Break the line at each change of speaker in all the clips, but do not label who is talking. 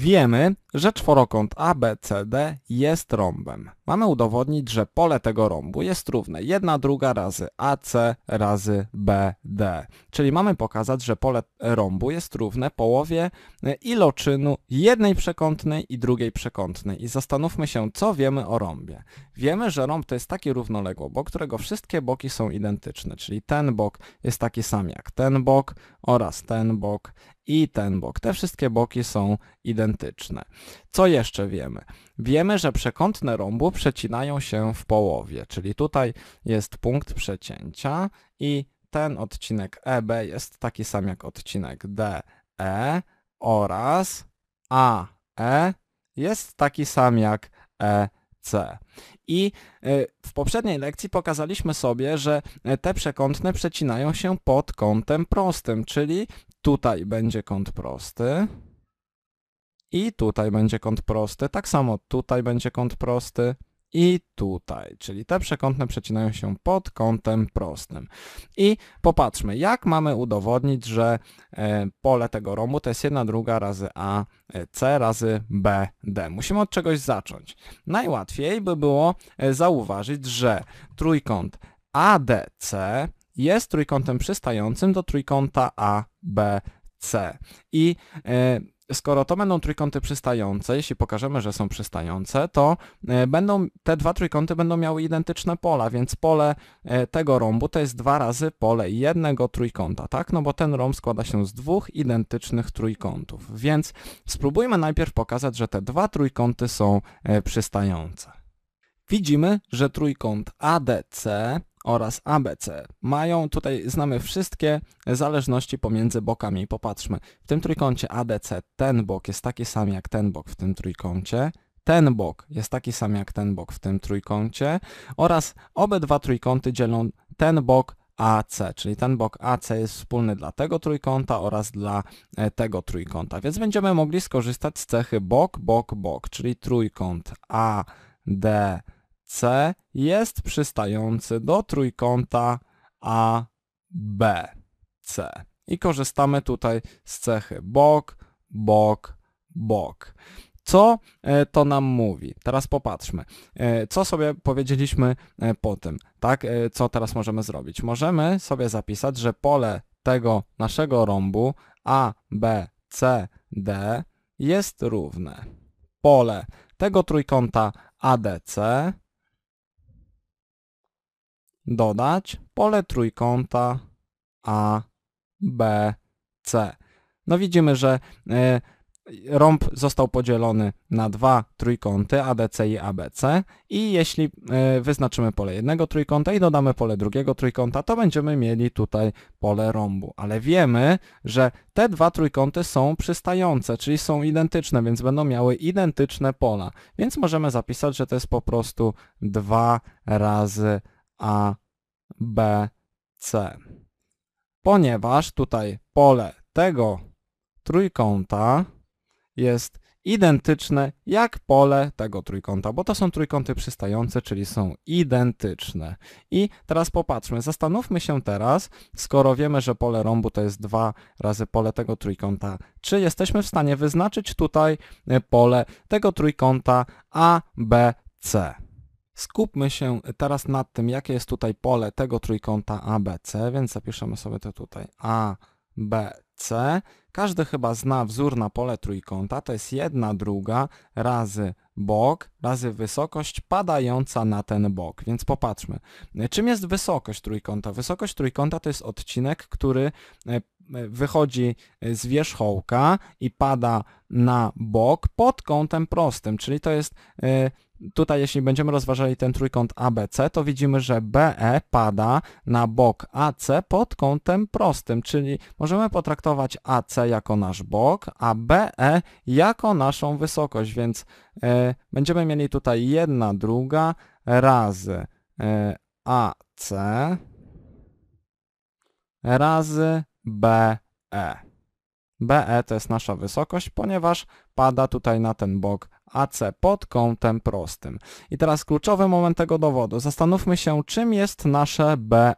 Wiemy, że czworokąt ABCD jest rąbem. Mamy udowodnić, że pole tego rąbu jest równe 1 druga razy AC razy BD. Czyli mamy pokazać, że pole rąbu jest równe połowie e, iloczynu jednej przekątnej i drugiej przekątnej. I zastanówmy się, co wiemy o rąbie. Wiemy, że rąb to jest taki równoległy bok, którego wszystkie boki są identyczne, czyli ten bok jest taki sam jak ten bok oraz ten bok i ten bok. Te wszystkie boki są identyczne. Co jeszcze wiemy? Wiemy, że przekątne rąbu przecinają się w połowie, czyli tutaj jest punkt przecięcia i ten odcinek EB jest taki sam jak odcinek DE oraz AE jest taki sam jak EC. I y, w poprzedniej lekcji pokazaliśmy sobie, że y, te przekątne przecinają się pod kątem prostym, czyli Tutaj będzie kąt prosty. I tutaj będzie kąt prosty. Tak samo tutaj będzie kąt prosty i tutaj, czyli te przekątne przecinają się pod kątem prostym. I popatrzmy, jak mamy udowodnić, że e, pole tego rombu to jest 1 druga razy A, e, C razy B, D. Musimy od czegoś zacząć. Najłatwiej by było e, zauważyć, że trójkąt ADC jest trójkątem przystającym do trójkąta ABC. I e, skoro to będą trójkąty przystające, jeśli pokażemy, że są przystające, to e, będą, te dwa trójkąty będą miały identyczne pola, więc pole e, tego rąbu to jest dwa razy pole jednego trójkąta, tak? No bo ten rąb składa się z dwóch identycznych trójkątów, więc spróbujmy najpierw pokazać, że te dwa trójkąty są przystające. Widzimy, że trójkąt ADC oraz ABC. Mają, tutaj znamy wszystkie zależności pomiędzy bokami. Popatrzmy, w tym trójkącie ADC ten bok jest taki sam jak ten bok w tym trójkącie, ten bok jest taki sam jak ten bok w tym trójkącie oraz obydwa trójkąty dzielą ten bok AC, czyli ten bok AC jest wspólny dla tego trójkąta oraz dla e, tego trójkąta, więc będziemy mogli skorzystać z cechy bok, bok, bok, czyli trójkąt ADC C jest przystający do trójkąta ABC. I korzystamy tutaj z cechy bok, bok, bok. Co e, to nam mówi? Teraz popatrzmy. E, co sobie powiedzieliśmy e, po tym? Tak? Co teraz możemy zrobić? Możemy sobie zapisać, że pole tego naszego rąbu ABCD jest równe pole tego trójkąta ADC dodać pole trójkąta ABC. No widzimy, że y, rąb został podzielony na dwa trójkąty ADC i ABC i jeśli y, wyznaczymy pole jednego trójkąta i dodamy pole drugiego trójkąta, to będziemy mieli tutaj pole rąbu. Ale wiemy, że te dwa trójkąty są przystające, czyli są identyczne, więc będą miały identyczne pola. Więc możemy zapisać, że to jest po prostu dwa razy a, B, C. Ponieważ tutaj pole tego trójkąta jest identyczne jak pole tego trójkąta, bo to są trójkąty przystające, czyli są identyczne. I teraz popatrzmy, zastanówmy się teraz, skoro wiemy, że pole rąbu to jest 2 razy pole tego trójkąta, czy jesteśmy w stanie wyznaczyć tutaj e, pole tego trójkąta ABC. Skupmy się teraz nad tym, jakie jest tutaj pole tego trójkąta ABC, więc zapiszemy sobie to tutaj ABC. Każdy chyba zna wzór na pole trójkąta, to jest jedna druga razy bok razy wysokość padająca na ten bok. Więc popatrzmy. Czym jest wysokość trójkąta? Wysokość trójkąta to jest odcinek, który e, e, wychodzi z wierzchołka i pada na bok pod kątem prostym, czyli to jest e, Tutaj jeśli będziemy rozważali ten trójkąt ABC, to widzimy, że BE pada na bok AC pod kątem prostym, czyli możemy potraktować AC jako nasz bok, a BE jako naszą wysokość, więc e, będziemy mieli tutaj jedna druga razy e, AC razy BE. BE to jest nasza wysokość, ponieważ pada tutaj na ten bok AC pod kątem prostym. I teraz kluczowy moment tego dowodu. Zastanówmy się, czym jest nasze BE.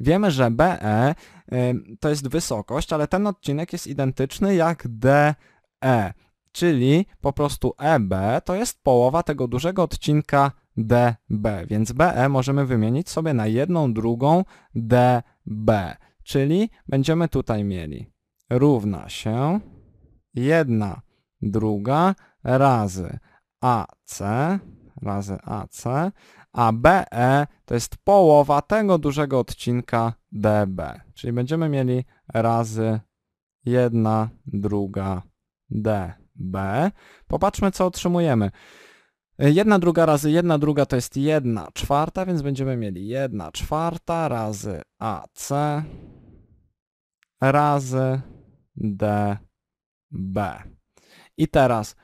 Wiemy, że BE to jest wysokość, ale ten odcinek jest identyczny jak DE czyli po prostu EB to jest połowa tego dużego odcinka DB, więc BE możemy wymienić sobie na jedną drugą DB, czyli będziemy tutaj mieli równa się 1 druga razy AC razy AC, a BE to jest połowa tego dużego odcinka DB. Czyli będziemy mieli razy 1 druga DB. Popatrzmy, co otrzymujemy. 1 druga razy 1 druga to jest 1 czwarta, więc będziemy mieli 1 czwarta razy AC razy DB. I teraz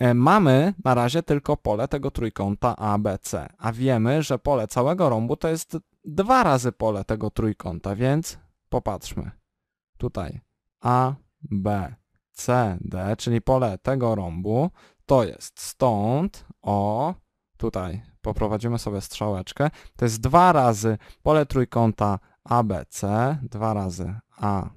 e, mamy na razie tylko pole tego trójkąta ABC, a wiemy, że pole całego rąbu to jest dwa razy pole tego trójkąta, więc popatrzmy. Tutaj A, B, C, D, czyli pole tego rąbu, to jest stąd, o, tutaj poprowadzimy sobie strzałeczkę, to jest dwa razy pole trójkąta ABC, dwa razy A,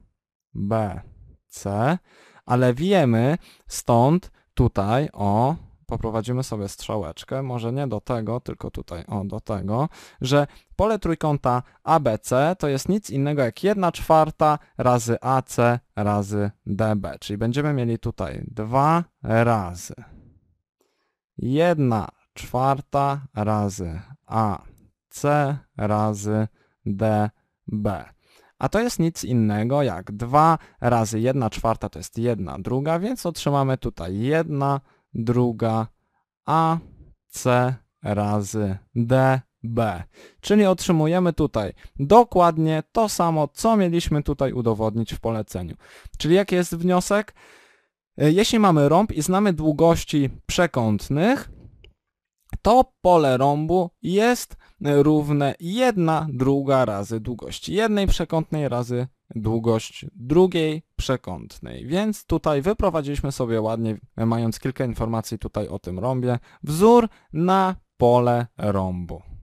B, C, ale wiemy stąd tutaj, o, poprowadzimy sobie strzałeczkę, może nie do tego, tylko tutaj, o, do tego, że pole trójkąta ABC to jest nic innego jak 1 czwarta razy AC razy DB, czyli będziemy mieli tutaj 2 razy 1 czwarta razy AC razy DB a to jest nic innego jak 2 razy 1 czwarta to jest 1 druga, więc otrzymamy tutaj 1 druga a c razy d B. Czyli otrzymujemy tutaj dokładnie to samo, co mieliśmy tutaj udowodnić w poleceniu. Czyli jaki jest wniosek? E, jeśli mamy rąb i znamy długości przekątnych, to pole rąbu jest równe 1 druga razy długość jednej przekątnej razy długość drugiej przekątnej. Więc tutaj wyprowadziliśmy sobie ładnie, mając kilka informacji tutaj o tym rąbie, wzór na pole rąbu.